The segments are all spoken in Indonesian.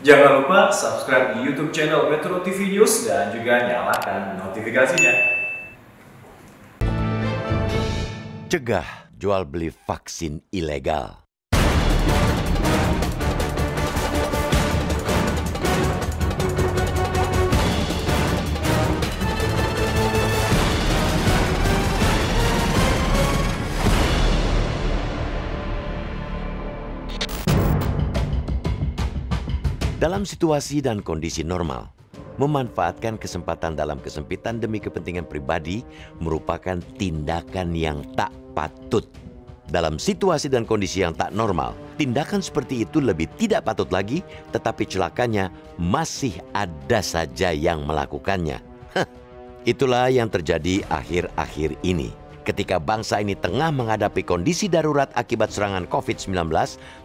Jangan lupa subscribe di YouTube channel Metro TV News dan juga nyalakan notifikasinya. Cegah jual beli vaksin ilegal. Dalam situasi dan kondisi normal, memanfaatkan kesempatan dalam kesempitan demi kepentingan pribadi merupakan tindakan yang tak patut. Dalam situasi dan kondisi yang tak normal, tindakan seperti itu lebih tidak patut lagi, tetapi celakanya masih ada saja yang melakukannya. itulah yang terjadi akhir-akhir ini. Ketika bangsa ini tengah menghadapi kondisi darurat akibat serangan COVID-19,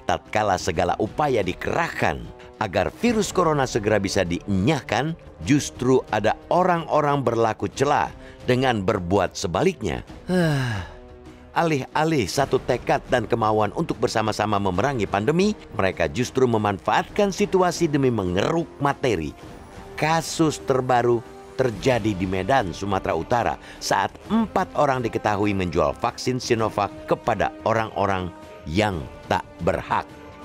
tatkala segala upaya dikerahkan agar virus corona segera bisa dienyahkan, justru ada orang-orang berlaku celah dengan berbuat sebaliknya. Alih-alih satu tekad dan kemauan untuk bersama-sama memerangi pandemi, mereka justru memanfaatkan situasi demi mengeruk materi. Kasus terbaru terjadi di Medan, Sumatera Utara saat empat orang diketahui menjual vaksin Sinovac kepada orang-orang yang tak berhak.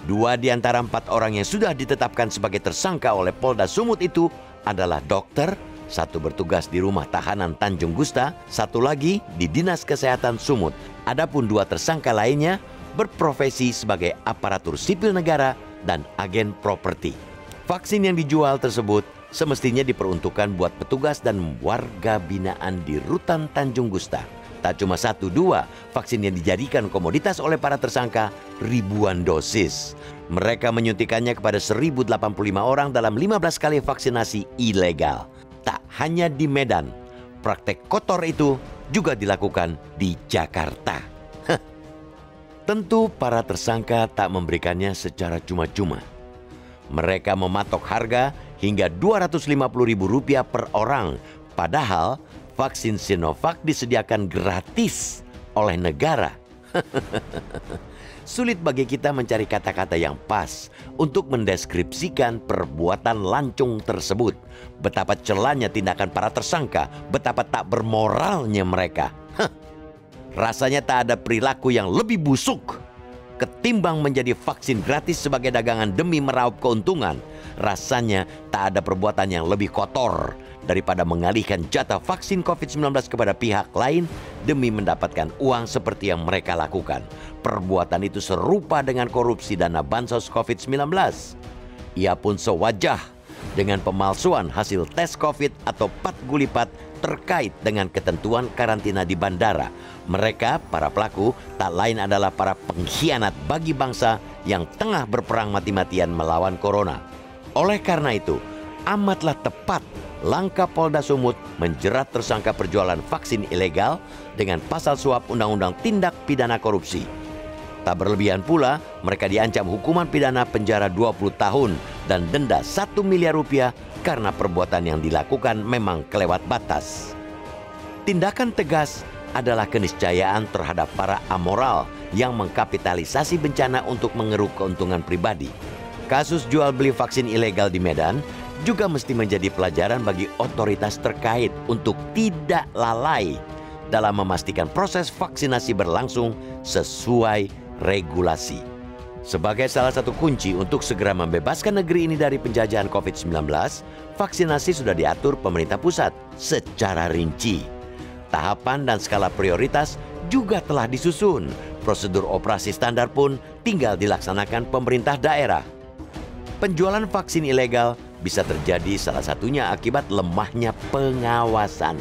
Dua di antara empat orang yang sudah ditetapkan sebagai tersangka oleh Polda Sumut itu adalah dokter, satu bertugas di rumah tahanan Tanjung Gusta, satu lagi di Dinas Kesehatan Sumut. Adapun dua tersangka lainnya berprofesi sebagai aparatur sipil negara dan agen properti. Vaksin yang dijual tersebut semestinya diperuntukkan buat petugas dan warga binaan di Rutan Tanjung Gusta. Tak cuma satu dua, vaksin yang dijadikan komoditas oleh para tersangka ribuan dosis. Mereka menyuntikannya kepada 1085 orang dalam 15 kali vaksinasi ilegal. Tak hanya di Medan, praktek kotor itu juga dilakukan di Jakarta. Tentu para tersangka tak memberikannya secara cuma-cuma. Mereka mematok harga hingga Rp250.000 per orang, padahal vaksin Sinovac disediakan gratis oleh negara. Sulit bagi kita mencari kata-kata yang pas untuk mendeskripsikan perbuatan lancung tersebut. Betapa celanya tindakan para tersangka, betapa tak bermoralnya mereka. Rasanya tak ada perilaku yang lebih busuk ketimbang menjadi vaksin gratis sebagai dagangan demi meraup keuntungan, rasanya tak ada perbuatan yang lebih kotor daripada mengalihkan jatah vaksin COVID-19 kepada pihak lain demi mendapatkan uang seperti yang mereka lakukan. Perbuatan itu serupa dengan korupsi dana bansos COVID-19. Ia pun sewajah dengan pemalsuan hasil tes COVID atau pat gulipat terkait dengan ketentuan karantina di bandara. Mereka, para pelaku, tak lain adalah para pengkhianat bagi bangsa yang tengah berperang mati-matian melawan corona. Oleh karena itu, amatlah tepat langkah Polda Sumut menjerat tersangka perjualan vaksin ilegal dengan pasal suap Undang-Undang Tindak Pidana Korupsi Tak berlebihan pula, mereka diancam hukuman pidana penjara 20 tahun dan denda 1 miliar rupiah karena perbuatan yang dilakukan memang kelewat batas. Tindakan tegas adalah keniscayaan terhadap para amoral yang mengkapitalisasi bencana untuk mengeruk keuntungan pribadi. Kasus jual beli vaksin ilegal di Medan juga mesti menjadi pelajaran bagi otoritas terkait untuk tidak lalai dalam memastikan proses vaksinasi berlangsung sesuai regulasi. Sebagai salah satu kunci untuk segera membebaskan negeri ini dari penjajahan COVID-19, vaksinasi sudah diatur pemerintah pusat secara rinci. Tahapan dan skala prioritas juga telah disusun. Prosedur operasi standar pun tinggal dilaksanakan pemerintah daerah. Penjualan vaksin ilegal bisa terjadi salah satunya akibat lemahnya pengawasan.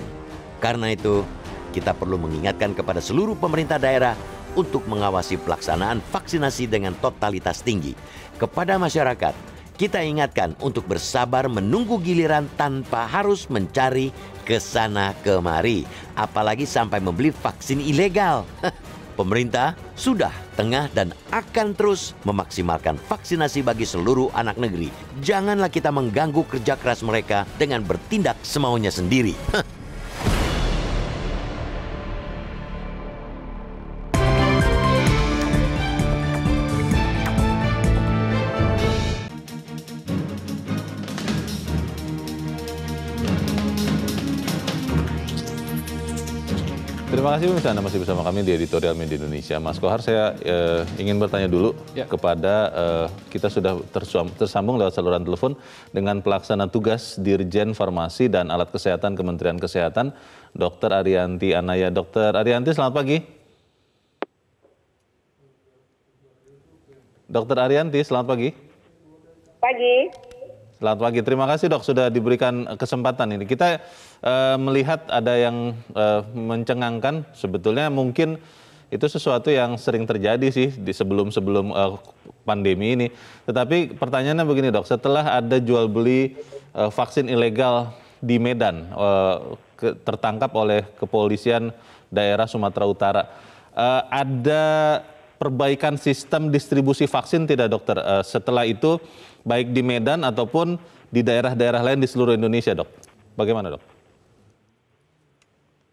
Karena itu, kita perlu mengingatkan kepada seluruh pemerintah daerah untuk mengawasi pelaksanaan vaksinasi dengan totalitas tinggi. Kepada masyarakat, kita ingatkan untuk bersabar menunggu giliran tanpa harus mencari ke sana kemari, apalagi sampai membeli vaksin ilegal. Pemerintah sudah tengah dan akan terus memaksimalkan vaksinasi bagi seluruh anak negeri. Janganlah kita mengganggu kerja keras mereka dengan bertindak semaunya sendiri. Terima kasih pemirsa Anda masih bersama kami di Editorial Media Indonesia. Mas Kohar, saya eh, ingin bertanya dulu ya. kepada eh, kita sudah tersambung lewat saluran telepon dengan pelaksana tugas Dirjen Farmasi dan Alat Kesehatan Kementerian Kesehatan, Dr. Arianti Anaya. Dr. Arianti, selamat pagi. Dr. Arianti, selamat pagi. Pagi. Selamat pagi. Terima kasih dok sudah diberikan kesempatan ini. Kita uh, melihat ada yang uh, mencengangkan sebetulnya mungkin itu sesuatu yang sering terjadi sih di sebelum sebelum uh, pandemi ini. Tetapi pertanyaannya begini dok, setelah ada jual beli uh, vaksin ilegal di Medan uh, ke, tertangkap oleh kepolisian daerah Sumatera Utara, uh, ada perbaikan sistem distribusi vaksin tidak dokter? Uh, setelah itu baik di Medan ataupun di daerah-daerah lain di seluruh Indonesia dok? Bagaimana dok?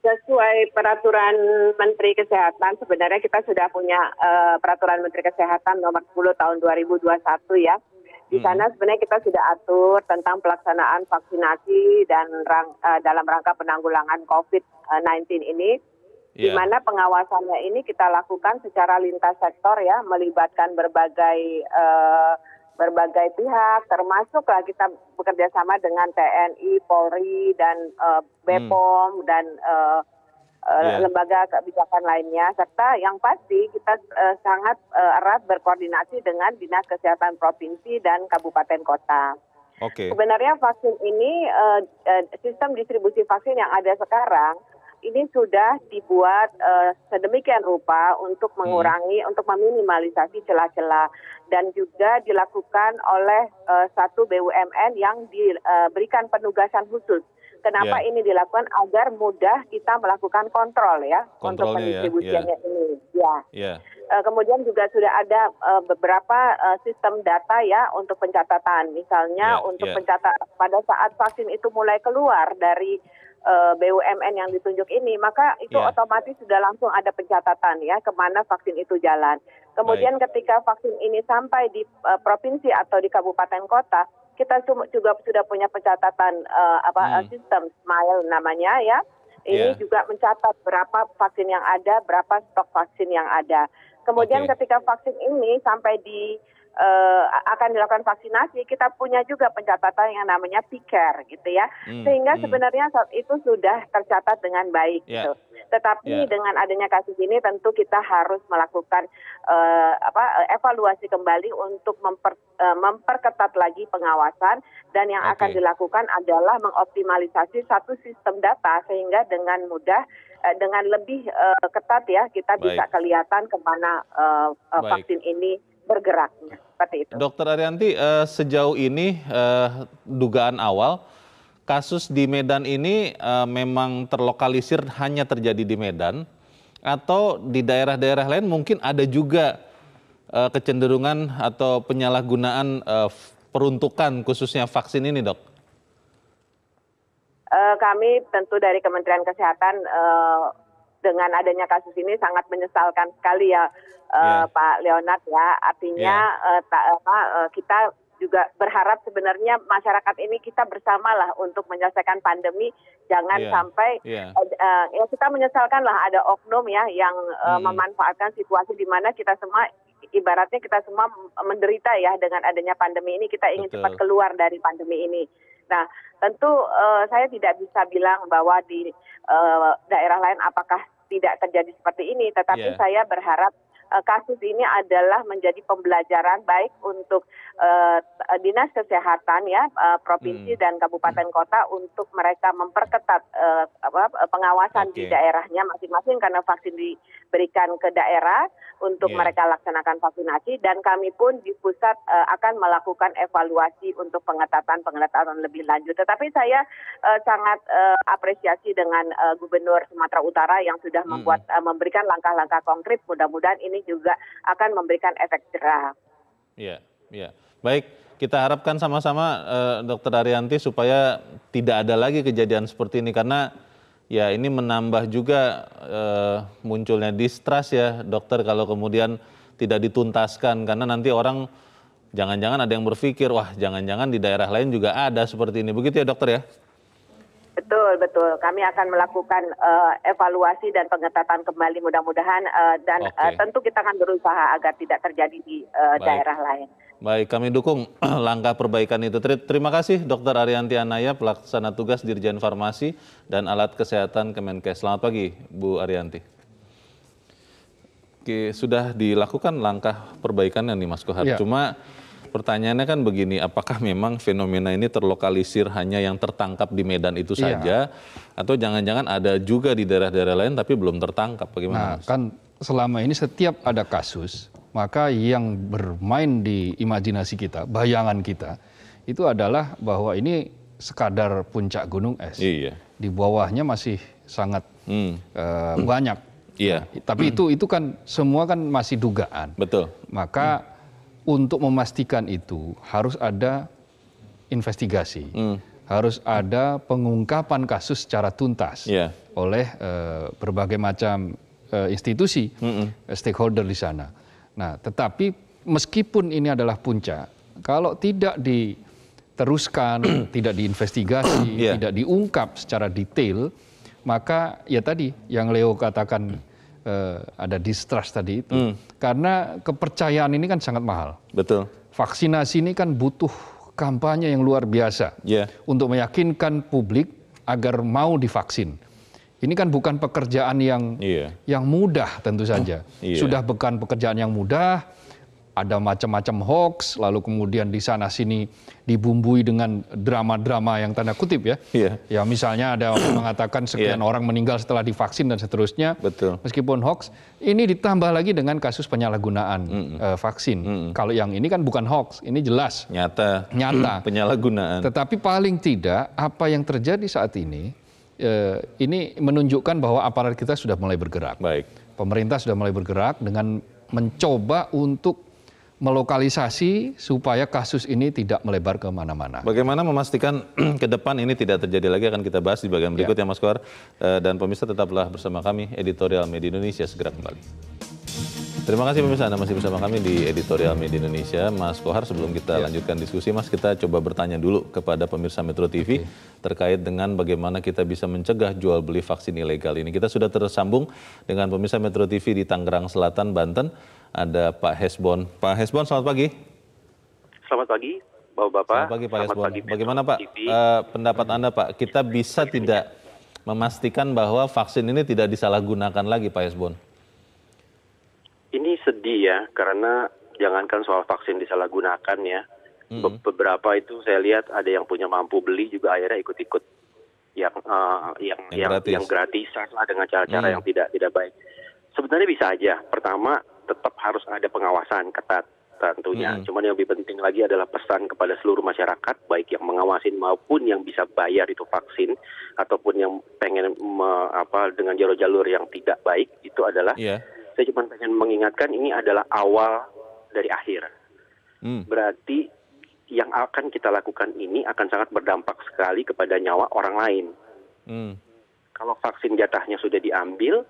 sesuai peraturan Menteri Kesehatan sebenarnya kita sudah punya uh, peraturan Menteri Kesehatan nomor 10 tahun 2021 ya. Di hmm. sana sebenarnya kita sudah atur tentang pelaksanaan vaksinasi dan rang, uh, dalam rangka penanggulangan COVID-19 ini. Yeah. Di iya. mana pengawasannya ini kita lakukan secara lintas sektor ya, melibatkan berbagai uh, berbagai pihak, termasuklah kita bekerja sama dengan TNI, Polri, dan uh, eh, BPOM, hmm. dan uh, yeah. lembaga kebijakan lainnya, serta yang pasti kita uh, sangat uh, erat berkoordinasi dengan Dinas Kesehatan Provinsi dan Kabupaten Kota. Okay. Sebenarnya vaksin ini uh, sistem distribusi vaksin yang ada sekarang ini sudah dibuat uh, sedemikian rupa untuk hmm. mengurangi, hmm. untuk meminimalisasi celah-celah dan juga dilakukan oleh uh, satu BUMN yang diberikan eh, uh, penugasan khusus. Kenapa yeah. ini dilakukan agar mudah kita melakukan kontrol ya kontrol untuk ya, pendistribusiannya ya. ini. Ya. Yeah. Ya. Uh, kemudian juga sudah ada uh, beberapa uh, sistem data ya untuk pencatatan. Misalnya untuk pencatat pada saat vaksin itu mulai keluar dari Eh, BUMN yang ditunjuk ini, maka itu yeah. otomatis sudah langsung ada pencatatan ya kemana vaksin itu jalan. Kemudian Baik. ketika vaksin ini sampai di uh, provinsi atau di kabupaten kota, kita juga sudah punya pencatatan uh, apa hmm. sistem SMILE namanya ya. Ini yeah. juga mencatat berapa vaksin yang ada, berapa stok vaksin yang ada. Kemudian okay. ketika vaksin ini sampai di uh, akan dilakukan vaksinasi, kita punya juga pencatatan yang namanya PICARE gitu ya. Hmm, Sehingga hmm. sebenarnya saat itu sudah tercatat dengan baik yeah. gitu. Tetapi yeah. dengan adanya kasus ini tentu kita harus melakukan uh, apa eh, evaluasi kembali untuk memper, uh, memperketat lagi pengawasan dan yang okay. akan dilakukan adalah mengoptimalisasi satu sistem data sehingga dengan mudah dengan lebih ketat ya kita baik. bisa kelihatan kemana uh, uh, vaksin ini bergerak seperti itu. Dokter Arianti, uh, sejauh ini uh, dugaan awal kasus di Medan ini uh, memang terlokalisir hanya terjadi di Medan atau di daerah-daerah lain mungkin ada juga uh, kecenderungan atau penyalahgunaan uh, peruntukan khususnya vaksin ini, dok? kami tentu dari Kementerian Kesehatan dengan adanya kasus ini sangat menyesalkan sekali ya yeah. Ya. Pak Leonard ya. Artinya yeah. Ya. uh, ta, uh, kita juga berharap sebenarnya masyarakat ini kita bersamalah untuk menyelesaikan pandemi. Jangan yeah. sampai yeah. Ya. Eh, ya kita menyesalkan lah ada oknum ya yang uh, hmm. memanfaatkan situasi di mana kita semua ibaratnya kita semua menderita ya dengan adanya pandemi ini. Kita ingin Betul. cepat keluar dari pandemi ini. Nah, tentu uh, saya tidak bisa bilang bahwa di uh, daerah lain apakah tidak terjadi seperti ini, tetapi yeah. saya berharap Eh, kasus ini adalah menjadi pembelajaran baik untuk uh, dinas kesehatan ya uh, provinsi hmm. dan kabupaten kota untuk mereka memperketat uh, apa, pengawasan okay. di daerahnya masing-masing karena vaksin diberikan ke daerah untuk yeah. mereka laksanakan vaksinasi dan kami pun di pusat uh, akan melakukan evaluasi untuk pengetatan pengetatan lebih lanjut. Tetapi saya uh, sangat uh, apresiasi dengan uh, Gubernur Sumatera Utara yang sudah hmm. membuat uh, memberikan langkah-langkah konkret. Mudah-mudahan ini juga akan memberikan efek cerah. Yeah ya baik kita harapkan sama-sama eh, dokter Arianti supaya tidak ada lagi kejadian seperti ini karena ya ini menambah juga uh, munculnya distrust ya dokter kalau kemudian tidak dituntaskan karena nanti orang jangan-jangan ada yang berpikir wah jangan-jangan di daerah lain juga ada seperti ini begitu ya dokter ya Betul, betul. Kami akan melakukan uh, evaluasi dan pengetatan kembali mudah-mudahan uh, dan okay. uh, tentu kita akan berusaha agar tidak terjadi di uh, daerah lain. Baik, kami dukung langkah perbaikan itu. Terima kasih Dr. Arianti Anaya, pelaksana tugas Dirjen Farmasi dan Alat Kesehatan Kemenkes. Selamat pagi, Bu Arianti. Oke, sudah dilakukan langkah perbaikan yang Mas Kohar. Ya. Cuma pertanyaannya kan begini, apakah memang fenomena ini terlokalisir hanya yang tertangkap di Medan itu iya. saja? Ya. Atau jangan-jangan ada juga di daerah-daerah lain tapi belum tertangkap? Bagaimana? Nah, kan selama ini setiap ada kasus, maka yang bermain di imajinasi kita, bayangan kita, itu adalah bahwa ini sekadar puncak gunung es. Iya. Di bawahnya masih sangat hmm. uh, banyak. Iya. tapi itu itu kan semua kan masih dugaan. Betul. Maka hmm. untuk memastikan itu harus ada investigasi. Hmm. Harus ada pengungkapan kasus secara tuntas yeah. oleh uh, berbagai macam Eh, institusi eh, stakeholder di sana. Nah, tetapi meskipun ini adalah puncak, kalau tidak diteruskan, tidak diinvestigasi, yeah. tidak diungkap secara detail, maka ya tadi yang Leo katakan uh, ada distrust tadi itu. Mm. Karena kepercayaan ini kan sangat mahal. Betul. Vaksinasi ini kan butuh kampanye yang luar biasa yeah. untuk meyakinkan publik agar mau divaksin. Ini kan bukan pekerjaan yang iya. yang mudah tentu saja. iya. Sudah bukan pekerjaan yang mudah. Ada macam-macam hoax, lalu kemudian di sana sini dibumbui dengan drama-drama yang tanda kutip ya. Iya. Ya misalnya ada orang mengatakan iya. sekian iya. orang meninggal setelah divaksin dan seterusnya. Betul. Meskipun hoax, ini ditambah lagi dengan kasus penyalahgunaan mm -mm. Uh, vaksin. Mm -mm. Kalau yang ini kan bukan hoax, ini jelas. Nyata. Nyata. penyalahgunaan. Tetapi paling tidak apa yang terjadi saat ini Eh, ini menunjukkan bahwa aparat kita sudah mulai bergerak. Baik. Pemerintah sudah mulai bergerak dengan mencoba untuk melokalisasi supaya kasus ini tidak melebar ke mana mana Bagaimana memastikan ke depan ini tidak terjadi lagi akan kita bahas di bagian berikut ya, ya Mas Kuar. Eh, dan pemirsa tetaplah bersama kami, Editorial Media Indonesia segera kembali. Terima kasih pemirsa Anda masih bersama kami di Editorial Media Indonesia. Mas Kohar, sebelum kita ya. lanjutkan diskusi, Mas kita coba bertanya dulu kepada pemirsa Metro TV okay. terkait dengan bagaimana kita bisa mencegah jual beli vaksin ilegal ini. Kita sudah tersambung dengan pemirsa Metro TV di Tangerang Selatan, Banten. Ada Pak Hesbon. Pak Hesbon, selamat pagi. Selamat pagi, Bapak-bapak. Selamat pagi, Pak Hesbon. Pagi, bagaimana Pak uh, pendapat Anda, Pak? Kita bisa tidak memastikan bahwa vaksin ini tidak disalahgunakan lagi, Pak Hesbon? sedih ya karena jangankan soal vaksin disalahgunakan ya. Mm Beberapa itu saya lihat ada yang punya mampu beli juga akhirnya ikut-ikut yang uh, yang yang, yang, gratis. yang gratisan lah dengan cara-cara mm. yang tidak tidak baik. Sebenarnya bisa aja. Pertama tetap harus ada pengawasan ketat tentunya. Mm. Cuman yang lebih penting lagi adalah pesan kepada seluruh masyarakat baik yang mengawasin maupun yang bisa bayar itu vaksin ataupun yang pengen me, apa dengan jalur-jalur yang tidak baik itu adalah yeah saya cuma pengen mengingatkan ini adalah awal dari akhir. Hmm. Berarti yang akan kita lakukan ini akan sangat berdampak sekali kepada nyawa orang lain. Hmm. Kalau vaksin jatahnya sudah diambil,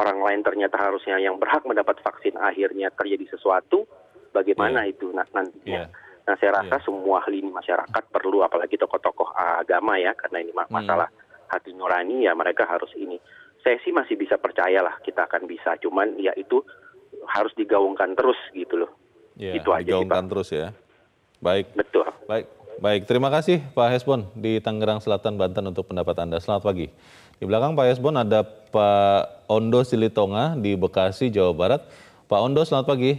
orang lain ternyata harusnya yang berhak mendapat vaksin akhirnya terjadi sesuatu, bagaimana yeah. itu nantinya? Yeah. Nah, saya rasa yeah. semua ini masyarakat perlu, apalagi tokoh-tokoh agama ya, karena ini hmm. masalah hmm. hati nurani ya, mereka harus ini saya sih masih bisa percaya lah kita akan bisa cuman ya itu harus digaungkan terus gitu loh ya, itu aja digaungkan sih, terus ya baik betul baik baik terima kasih Pak Hesbon di Tangerang Selatan Banten untuk pendapat anda selamat pagi di belakang Pak Hesbon ada Pak Ondo Silitonga di Bekasi Jawa Barat Pak Ondo selamat pagi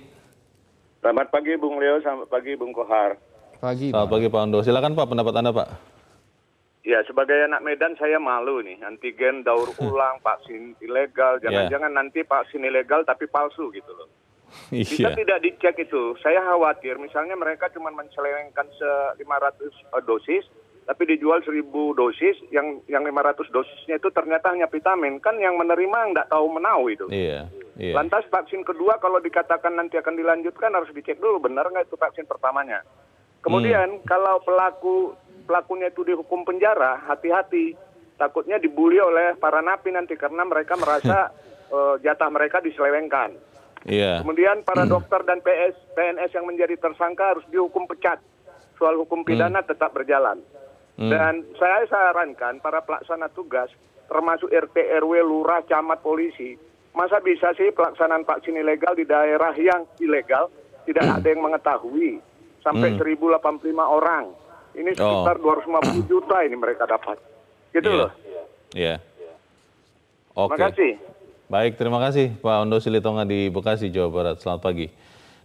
selamat pagi Bung Leo selamat pagi Bung Kohar pagi selamat pagi Pak Ondo silakan Pak pendapat anda Pak Ya sebagai anak Medan saya malu nih antigen daur hmm. ulang vaksin ilegal ya. jangan-jangan yeah. nanti vaksin ilegal tapi palsu gitu loh. Iya. bisa yeah. tidak dicek itu. Saya khawatir misalnya mereka cuma mencelengkan 500 eh, dosis tapi dijual 1000 dosis yang yang 500 dosisnya itu ternyata hanya vitamin kan yang menerima nggak tahu menau itu. Iya. Yeah. Yeah. Lantas vaksin kedua kalau dikatakan nanti akan dilanjutkan harus dicek dulu benar nggak itu vaksin pertamanya. Kemudian hmm. kalau pelaku pelakunya itu dihukum penjara, hati-hati. Takutnya dibully oleh para napi nanti karena mereka merasa uh, jatah mereka diselewengkan. Yeah. Kemudian para hmm. dokter dan PS, PNS yang menjadi tersangka harus dihukum pecat. Soal hukum hmm. pidana mm. tetap berjalan. Mm. Dan saya sarankan para pelaksana tugas, termasuk RT, RW, lurah, camat, polisi, masa bisa sih pelaksanaan vaksin ilegal di daerah yang ilegal tidak hmm. ada yang mengetahui sampai 1085 orang ini oh. sekitar oh. 250 juta ini mereka dapat. Gitu yeah. loh. Iya. Yeah. Oke. Okay. Terima kasih. Baik, terima kasih Pak Ondo Silitonga di Bekasi, Jawa Barat. Selamat pagi.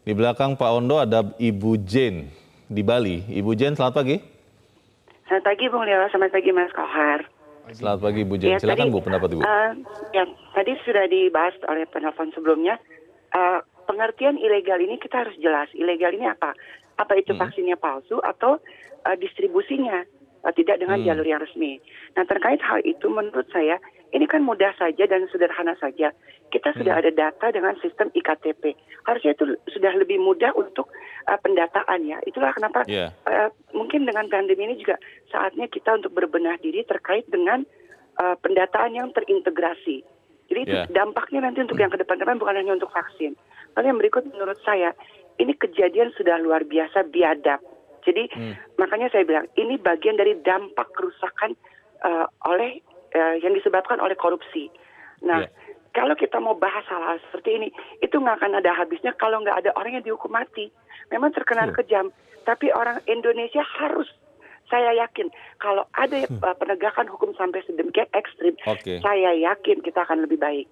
Di belakang Pak Ondo ada Ibu Jane di Bali. Ibu Jane, selamat pagi. Selamat pagi Bung Leo, selamat pagi Mas Kohar. Selamat pagi Ibu Jane. Ya, Silakan tadi, Bu pendapat Ibu. Uh, ya, tadi sudah dibahas oleh penelpon sebelumnya. Uh, pengertian ilegal ini kita harus jelas. Ilegal ini apa? apa itu hmm. vaksinnya palsu atau uh, distribusinya uh, tidak dengan hmm. jalur yang resmi. Nah terkait hal itu menurut saya ini kan mudah saja dan sederhana saja. Kita sudah hmm. ada data dengan sistem iktp. Harusnya itu sudah lebih mudah untuk uh, pendataan ya. Itulah kenapa yeah. Ya. uh, mungkin dengan pandemi ini juga saatnya kita untuk berbenah diri terkait dengan uh, pendataan yang terintegrasi. Jadi yeah. dampaknya nanti untuk yang ke depan-depan bukan hanya untuk vaksin. Lalu yang berikut menurut saya ini kejadian sudah luar biasa biadab. Jadi hmm. makanya saya bilang ini bagian dari dampak kerusakan uh, oleh uh, yang disebabkan oleh korupsi. Nah, yeah. kalau kita mau bahas hal-hal seperti ini, itu nggak akan ada habisnya kalau nggak ada orang yang dihukum mati. Memang terkenal hmm. Ya. kejam, tapi orang Indonesia harus saya yakin kalau ada hmm. eh, penegakan hukum sampai sedemikian ekstrim, okay. saya yakin kita akan lebih baik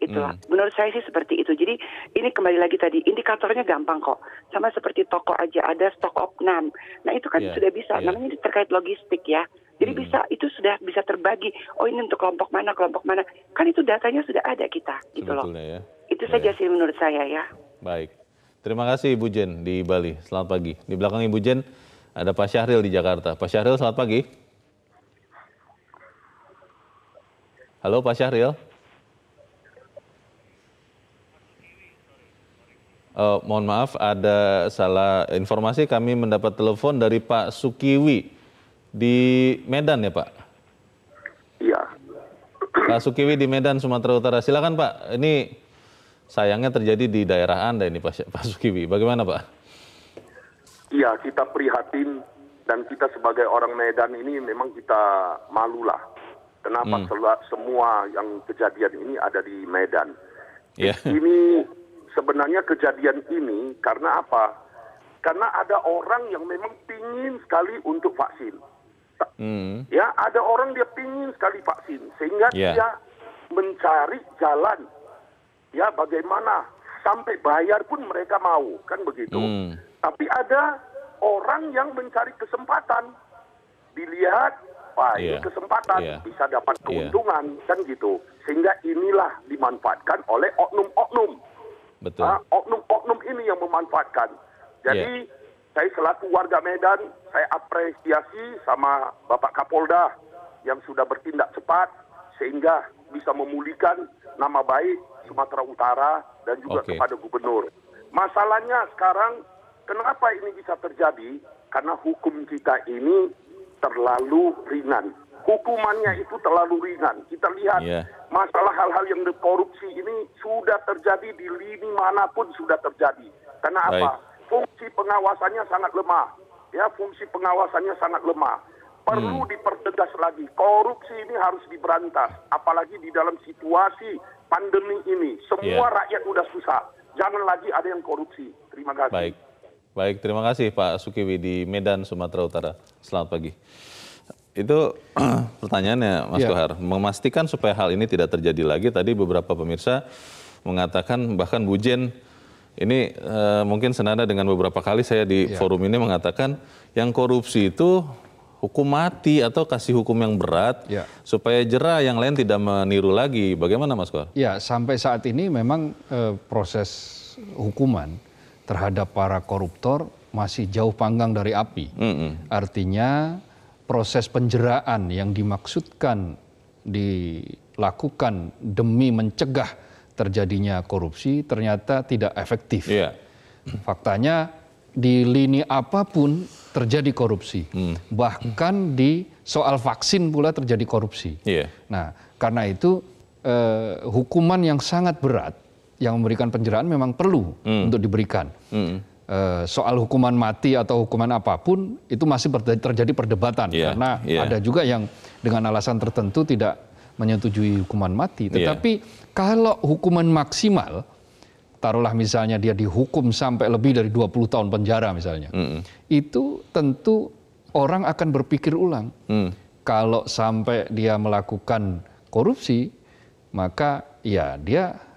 itu hmm. menurut saya sih seperti itu jadi ini kembali lagi tadi indikatornya gampang kok sama seperti toko aja ada stok opnam nah itu kan yeah. sudah bisa yeah. namanya terkait logistik ya jadi hmm. bisa itu sudah bisa terbagi oh ini untuk kelompok mana kelompok mana kan itu datanya sudah ada kita gitu Sebetulnya, loh ya. itu yeah. saja iya. sih menurut saya ya baik terima kasih Ibu Jen di Bali selamat pagi di belakang Ibu Jen ada Pak Syahril di Jakarta Pak Syahril selamat pagi Halo Pak Syahril. uh, mohon maaf ada salah informasi kami mendapat telepon dari Pak Sukiwi di Medan ya Pak? Iya. Pak Sukiwi di Medan, Sumatera Utara. Silakan Pak, ini sayangnya terjadi di daerah Anda ini Pak, Pak Sukiwi. Bagaimana Pak? Iya, kita prihatin dan kita sebagai orang Medan ini memang kita malulah. Kenapa hmm. semua yang kejadian ini ada di Medan. Yeah. Ini sebenarnya kejadian ini karena apa? Karena ada orang yang memang pingin sekali untuk vaksin. Hmm. Ya, ada orang dia pingin sekali vaksin sehingga yeah. dia mencari jalan ya bagaimana sampai bayar pun mereka mau kan begitu. Hmm. Tapi ada orang yang mencari kesempatan dilihat wah yeah. ini ya. kesempatan yeah. bisa dapat ya. keuntungan yeah. kan gitu sehingga inilah dimanfaatkan oleh oknum-oknum Betul. Ah, oknum-oknum ini yang memanfaatkan. Jadi yeah. saya selaku warga Medan, saya apresiasi sama Bapak Kapolda yang sudah bertindak cepat sehingga bisa memulihkan nama baik Sumatera Utara dan juga okay. kepada gubernur. Masalahnya sekarang kenapa ini bisa terjadi? Karena hukum kita ini terlalu ringan hukumannya itu terlalu ringan. Kita lihat yeah. masalah hal-hal yang korupsi ini sudah terjadi di lini manapun sudah terjadi. Karena apa? Right. Fungsi pengawasannya sangat lemah. Ya, fungsi pengawasannya sangat lemah. Perlu hmm. dipertegas lagi. Korupsi ini harus diberantas, apalagi di dalam situasi pandemi ini. Semua yeah. rakyat sudah susah. Jangan lagi ada yang korupsi. Terima kasih. Baik. Baik, terima kasih Pak Sukiwi di Medan, Sumatera Utara. Selamat pagi. Itu pertanyaannya Mas yeah. Kohar, memastikan supaya hal ini tidak terjadi lagi. Tadi beberapa pemirsa mengatakan bahkan Bu Jen ini uh, mungkin senada dengan beberapa kali saya di yeah. forum ini mengatakan yang korupsi itu hukum mati atau kasih hukum yang berat yeah. supaya jera yang lain tidak meniru lagi. Bagaimana Mas Kohar? Ya, sampai saat ini memang uh, proses hukuman terhadap para koruptor masih jauh panggang dari api. Mm -hmm. Artinya proses penjeraan yang dimaksudkan dilakukan demi mencegah terjadinya korupsi ternyata tidak efektif. Yeah. Faktanya di lini apapun terjadi korupsi, hmm. bahkan di soal vaksin pula terjadi korupsi. Yeah. Nah, karena itu eh, hukuman yang sangat berat yang memberikan penjeraan memang perlu hmm. untuk diberikan. Hmm. Eh, soal hukuman mati atau hukuman apapun itu masih terjadi perdebatan yeah, karena yeah. ada juga yang dengan alasan tertentu tidak menyetujui hukuman mati. Iya. Tetapi yeah. kalau hukuman maksimal taruhlah misalnya dia dihukum sampai lebih dari 20 tahun penjara misalnya. Mm Itu tentu orang akan berpikir ulang. Mm. Kalau sampai dia melakukan korupsi maka ya dia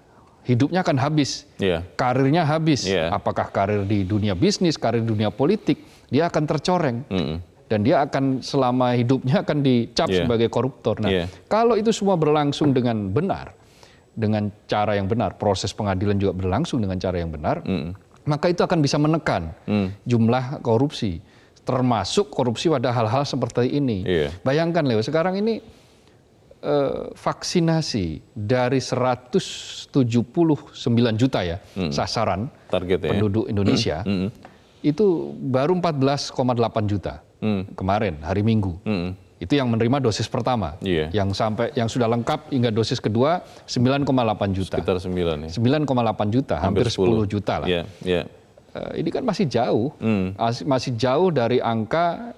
hidupnya akan habis, yeah. karirnya habis. Yeah. Apakah karir di dunia bisnis, karir di dunia politik, dia akan tercoreng. Mm -hmm. Dan dia akan selama hidupnya akan dicap yeah. sebagai koruptor. Nah, yeah. kalau itu semua berlangsung dengan benar, dengan cara yang benar, proses pengadilan juga berlangsung dengan cara yang benar, mm. maka itu akan bisa menekan mm. jumlah korupsi, termasuk korupsi pada hal-hal seperti ini. Yeah. Bayangkan, Leo, sekarang ini Eh, vaksinasi dari 179 juta ya hmm. sasaran Target, ya. penduduk ya. Indonesia hmm, hmm. itu baru 14,8 juta kemarin hari Minggu. Itu yang menerima dosis pertama. Yeah. Yang sampai yang sudah lengkap hingga dosis kedua 9,8 juta. Sekitar 9 ya. 9,8 juta, hampir, hampir 10. 10 juta lah. Yeah, yeah. Uh, ini kan masih jauh. Mm. Masih jauh dari angka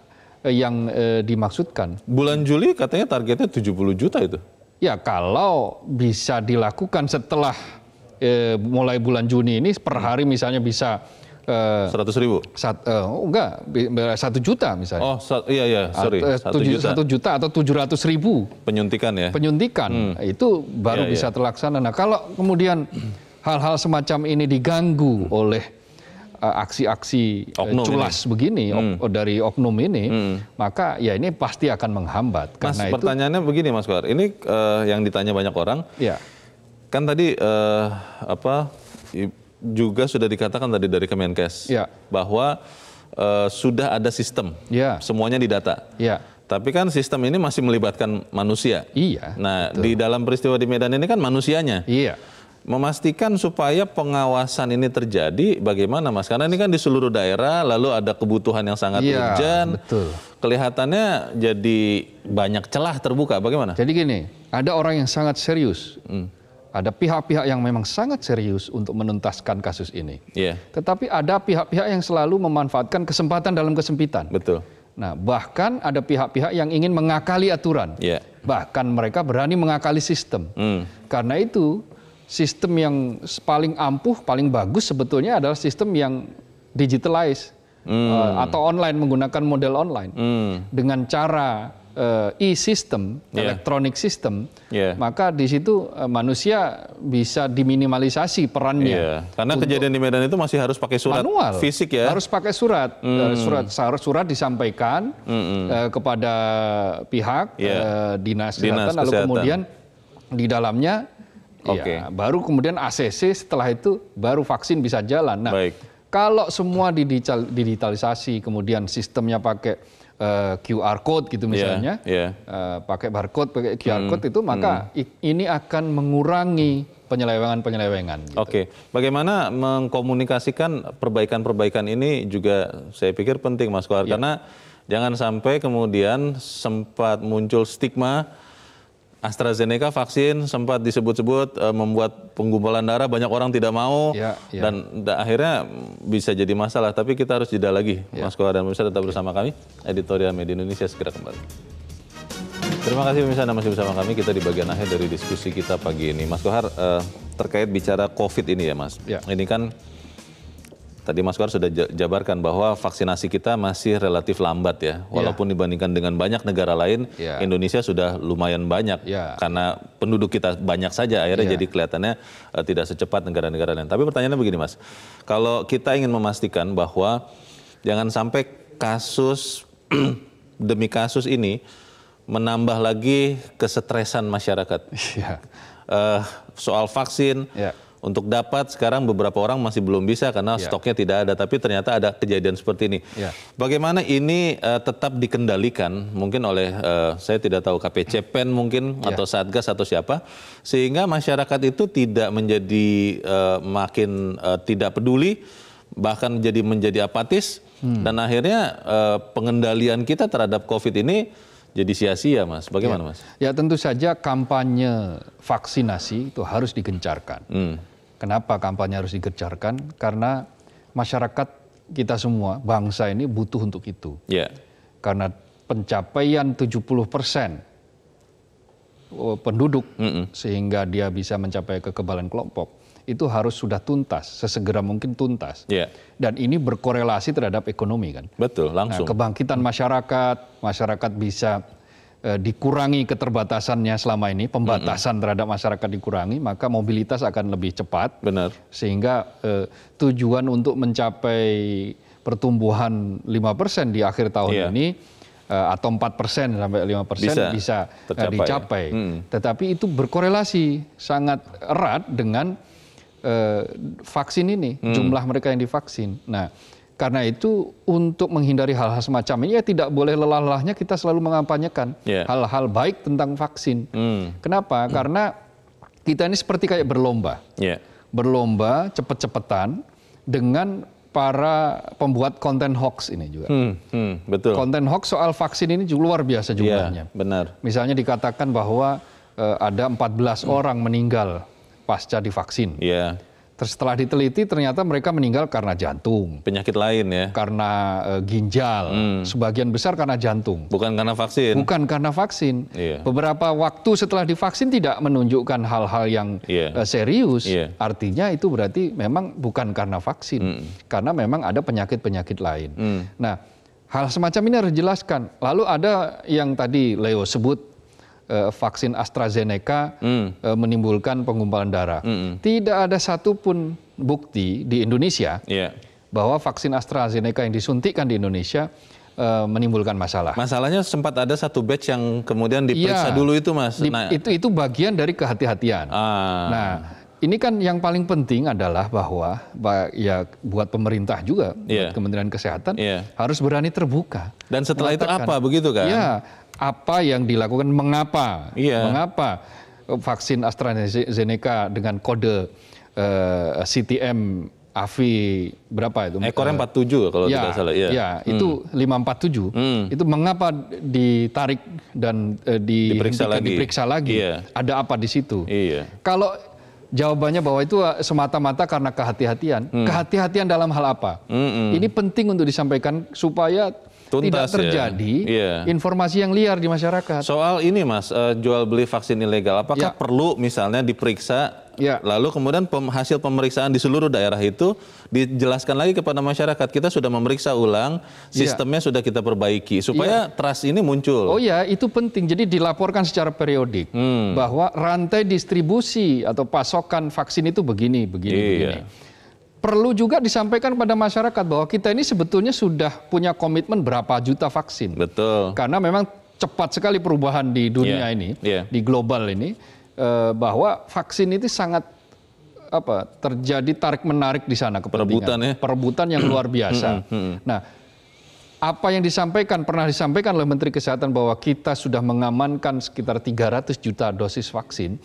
yang eh, dimaksudkan. Bulan Juli katanya targetnya 70 juta itu. Ya kalau bisa dilakukan setelah eh, mulai bulan Juni ini per hari misalnya bisa eh, seratus ribu sat, uh, enggak satu juta misalnya oh sat, iya iya sorry satu juta satu juta atau tujuh ratus ribu penyuntikan ya penyuntikan hmm. Nah, itu baru iya, iya. bisa iya. terlaksana nah kalau kemudian hal-hal semacam ini diganggu oleh Eh, aksi-aksi eh, culas ini. begini hmm. ok, oh, dari oknum ini, hmm. maka ya ini pasti akan menghambat. Mas, karena pertanyaannya begini Mas Kuar, ini uh, yang ditanya banyak orang. Ya. Kan tadi uh, apa juga sudah dikatakan tadi dari Kemenkes ya. bahwa uh, sudah ada sistem, ya. semuanya didata. Ya. Tapi kan sistem ini masih melibatkan manusia. Iya. Nah, betul. di dalam peristiwa di Medan ini kan manusianya. Iya memastikan supaya pengawasan ini terjadi bagaimana Mas? Karena ini kan di seluruh daerah lalu ada kebutuhan yang sangat ya, urgent. Betul. Kelihatannya jadi banyak celah terbuka. Bagaimana? Jadi gini, ada orang yang sangat serius. Hmm. Ada pihak-pihak yang memang sangat serius untuk menuntaskan kasus ini. Yeah. Tetapi ada pihak-pihak yang selalu memanfaatkan kesempatan dalam kesempitan. Betul. Nah, bahkan ada pihak-pihak yang ingin mengakali aturan. Yeah. Bahkan mereka berani mengakali sistem. Mm. Karena itu, sistem yang paling ampuh, paling bagus sebetulnya adalah sistem yang digitalized hmm. uh, atau online menggunakan model online hmm. dengan cara uh, e-system, yeah. elektronik system, yeah. maka di situ uh, manusia bisa diminimalisasi perannya. Yeah. Karena kejadian di Medan itu masih harus pakai surat manual, fisik ya. Harus pakai surat, hmm. uh, surat surat, disampaikan -hmm. uh, kepada pihak yeah. Iya. uh, dinas, dinas kesehatan, kesehatan, lalu kemudian di dalamnya Okay. Ya, baru kemudian ACC setelah itu baru vaksin bisa jalan. Nah, Baik. kalau semua digitalisasi kemudian sistemnya pakai uh, eh, QR code gitu iya, misalnya, yeah, iya. yeah. Uh, pakai barcode, pakai QR hmm, code itu hmm. maka hmm. ini akan mengurangi penyelewengan-penyelewengan. Gitu. Oke, okay. bagaimana mengkomunikasikan perbaikan-perbaikan ini juga saya pikir penting Mas Kuar, yeah. karena jangan sampai kemudian sempat muncul stigma AstraZeneca vaksin sempat disebut-sebut uh, membuat penggumpalan darah banyak orang tidak mau ya, ya. dan da akhirnya bisa jadi masalah tapi kita harus jeda lagi ya. Mas Kola dan pemirsa tetap bersama kami editorial media Indonesia segera kembali. Terima kasih pemirsa Anda masih bersama kami kita di bagian akhir dari diskusi kita pagi ini Mas Kohar uh, terkait bicara COVID ini ya Mas. Ya. Ini kan Tadi Mas Kuar sudah jabarkan bahwa vaksinasi kita masih relatif lambat ya. ya. Walaupun ya. dibandingkan dengan banyak negara lain, ya. Indonesia sudah lumayan banyak ya. karena penduduk kita banyak saja akhirnya ya. jadi kelihatannya uh, tidak secepat negara-negara lain. Tapi pertanyaannya begini Mas, kalau kita ingin memastikan bahwa jangan sampai kasus demi kasus ini menambah lagi kesetresan masyarakat. ya. Uh, soal vaksin. Ya untuk dapat sekarang beberapa orang masih belum bisa karena ya. stoknya tidak ada tapi ternyata ada kejadian seperti ini. Ya. Bagaimana ini uh, tetap dikendalikan mungkin oleh uh, saya tidak tahu KPCPEN mungkin ya. atau Satgas atau siapa sehingga masyarakat itu tidak menjadi uh, makin uh, tidak peduli bahkan menjadi menjadi apatis hmm. dan akhirnya uh, pengendalian kita terhadap Covid ini jadi sia-sia, Mas. Bagaimana, ya. Mas? Ya, tentu saja kampanye vaksinasi itu harus digencarkan. Hmm. Kenapa kampanye harus digejarkan? Karena masyarakat kita semua, bangsa ini butuh untuk itu. Yeah. Karena pencapaian 70 persen oh, penduduk mm -mm. sehingga dia bisa mencapai kekebalan kelompok itu harus sudah tuntas sesegera mungkin tuntas yeah. dan ini berkorelasi terhadap ekonomi kan betul langsung nah, kebangkitan masyarakat masyarakat bisa Eh, dikurangi keterbatasannya selama ini, pembatasan mm -hmm. terhadap masyarakat dikurangi, maka mobilitas akan lebih cepat. Benar. Sehingga eh, tujuan untuk mencapai pertumbuhan 5% di akhir tahun yeah. ini eh, atau 4% sampai 5% bisa, bisa eh, tercapai. Ya. dicapai. Mm. Tetapi itu berkorelasi sangat erat dengan eh, vaksin ini, mm. jumlah mereka yang divaksin. Nah, karena itu untuk menghindari hal-hal semacam ini ya tidak boleh lelah-lelahnya kita selalu mengampanyekan hal iya. hal-hal baik tentang vaksin. Mm. Kenapa? Mm. Karena kita ini seperti kayak berlomba. Yeah. Berlomba cepet-cepetan dengan para pembuat konten hoax ini juga. Hmm, hmm, betul. Konten hoax soal vaksin ini juga luar biasa iya, jumlahnya. Yeah, benar. Misalnya dikatakan bahwa uh, ada 14 hmm. orang meninggal pasca divaksin. Yeah setelah diteliti ternyata mereka meninggal karena jantung. Penyakit lain ya. Karena uh, ginjal, hmm. sebagian besar karena jantung. Bukan karena vaksin. Bukan karena vaksin. Yeah. Beberapa waktu setelah divaksin tidak menunjukkan hal-hal yang yeah. Iya. uh, serius. Yeah. Artinya itu berarti memang bukan karena vaksin. Hmm. Karena memang ada penyakit-penyakit lain. Hmm. Nah, hal semacam ini harus dijelaskan. Lalu ada yang tadi Leo sebut Eh, vaksin AstraZeneca hmm. eh, menimbulkan penggumpalan darah. Hmm, hmm. Tidak ada satupun bukti di Indonesia iya. bahwa vaksin AstraZeneca yang disuntikkan di Indonesia eh, menimbulkan masalah. Masalahnya sempat ada satu batch yang kemudian diperiksa ya, dulu itu, Mas. Di, nah, itu itu bagian dari kehati-hatian. Ah. Nah, ini kan yang paling penting adalah bahwa ya buat pemerintah juga, yeah. buat Kementerian Kesehatan yeah. harus berani terbuka. Dan setelah itu apa begitu kan? Ya, apa yang dilakukan, mengapa, yeah. mengapa vaksin AstraZeneca dengan kode uh, eh, CTM AVI berapa itu? Ekornya 47 eh, kalau ya, tidak salah. ya ya, itu 547. Hmm. hmm. Itu mengapa ditarik dan uh, di diperiksa lagi? Diperiksa lagi. Iya. Ada apa di situ? Iya. Kalau jawabannya bahwa itu semata-mata karena kehati-hatian. Hmm. Kehati-hatian dalam hal apa? Hmm, hmm. Ini penting untuk disampaikan supaya Tuntas, tidak ya. terjadi ya. informasi yang liar di masyarakat. Soal ini Mas, uh, jual beli vaksin ilegal, apakah yeah. perlu misalnya diperiksa Ya. Lalu kemudian hasil pemeriksaan di seluruh daerah itu dijelaskan lagi kepada masyarakat. Kita sudah memeriksa ulang, ya. sistemnya ya. sudah kita perbaiki supaya ya. trust ini muncul. Oh ya, itu penting. Jadi dilaporkan secara periodik hmm. bahwa rantai distribusi atau pasokan vaksin itu begini, begini, iya. begini perlu juga disampaikan pada masyarakat bahwa kita ini sebetulnya sudah punya komitmen berapa juta vaksin. Betul. Karena memang cepat sekali perubahan di dunia yeah. ini, yeah. di global ini, eh, bahwa vaksin itu sangat apa terjadi tarik menarik di sana perebutan, ya? perebutan yang luar biasa. nah, apa yang disampaikan pernah disampaikan oleh Menteri Kesehatan bahwa kita sudah mengamankan sekitar 300 juta dosis vaksin.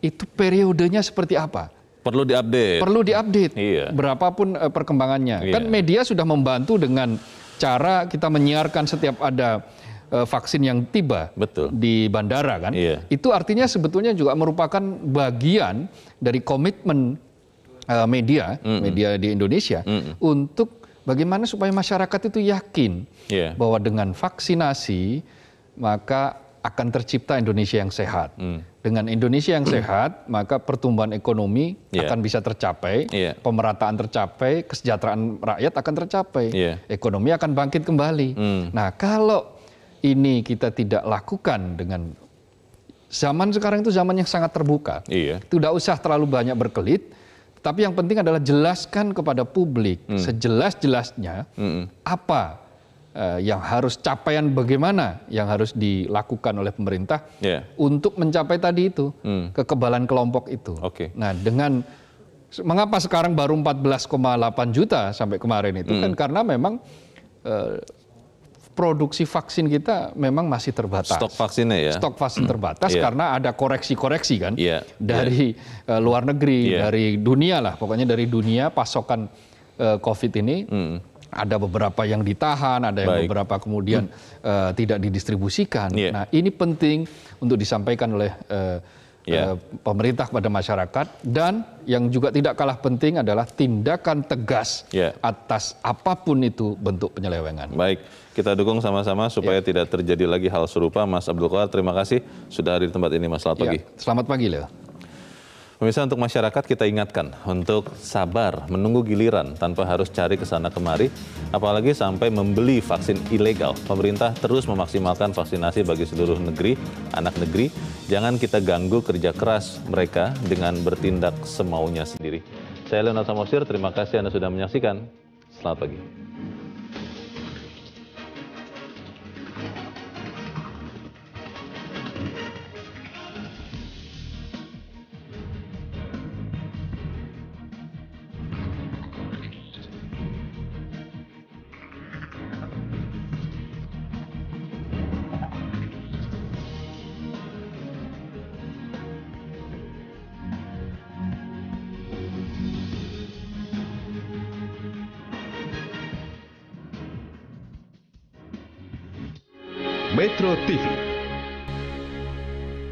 Itu periodenya seperti apa? Perlu diupdate. Perlu diupdate. Iya. Berapapun uh, perkembangannya. Kan iya. Kan media sudah membantu dengan cara kita menyiarkan setiap ada uh, vaksin yang tiba Betul. di bandara kan. Iya. Itu artinya sebetulnya juga merupakan bagian dari komitmen uh, media, mm -mm. media di Indonesia mm -mm. untuk bagaimana supaya masyarakat itu yakin yeah. bahwa dengan vaksinasi maka akan tercipta Indonesia yang sehat. Mm dengan Indonesia yang sehat, maka pertumbuhan ekonomi yeah. akan bisa tercapai, yeah. pemerataan tercapai, kesejahteraan rakyat akan tercapai, yeah. ekonomi akan bangkit kembali. Mm. Nah, kalau ini kita tidak lakukan dengan zaman sekarang itu zaman yang sangat terbuka, yeah. tidak usah terlalu banyak berkelit. Tapi yang penting adalah jelaskan kepada publik mm. sejelas-jelasnya mm. apa Eh, yang harus capaian bagaimana yang harus dilakukan oleh pemerintah yeah. untuk mencapai tadi itu hmm. kekebalan kelompok itu. Okay. Nah dengan mengapa sekarang baru 14,8 juta sampai kemarin itu kan hmm. kan karena memang uh, produksi vaksin kita memang masih terbatas. Stok vaksinnya ya. Stok vaksin hmm. terbatas yeah. karena ada koreksi-koreksi kan yeah. dari yeah. Iya. luar negeri, yeah. dari dunia lah, pokoknya dari dunia pasokan eh, COVID ini. Mm ada beberapa yang ditahan, ada yang Baik. beberapa kemudian hmm. uh, tidak didistribusikan. Yeah. Nah, ini penting untuk disampaikan oleh uh, eh, yeah. Iya. pemerintah kepada masyarakat dan yang juga tidak kalah penting adalah tindakan tegas yeah. atas apapun itu bentuk penyelewengan. Baik, kita dukung sama-sama supaya yeah. tidak terjadi lagi hal serupa. Mas Abdul Qadir, terima kasih sudah hadir di tempat ini Mas. Selamat yeah. Selamat pagi, Leo. Pemirsa untuk masyarakat kita ingatkan untuk sabar menunggu giliran tanpa harus cari ke sana kemari apalagi sampai membeli vaksin ilegal. Pemerintah terus memaksimalkan vaksinasi bagi seluruh negeri, anak negeri. Jangan kita ganggu kerja keras mereka dengan bertindak semaunya sendiri. Saya Leonardo Samosir, terima kasih Anda sudah menyaksikan. Selamat pagi.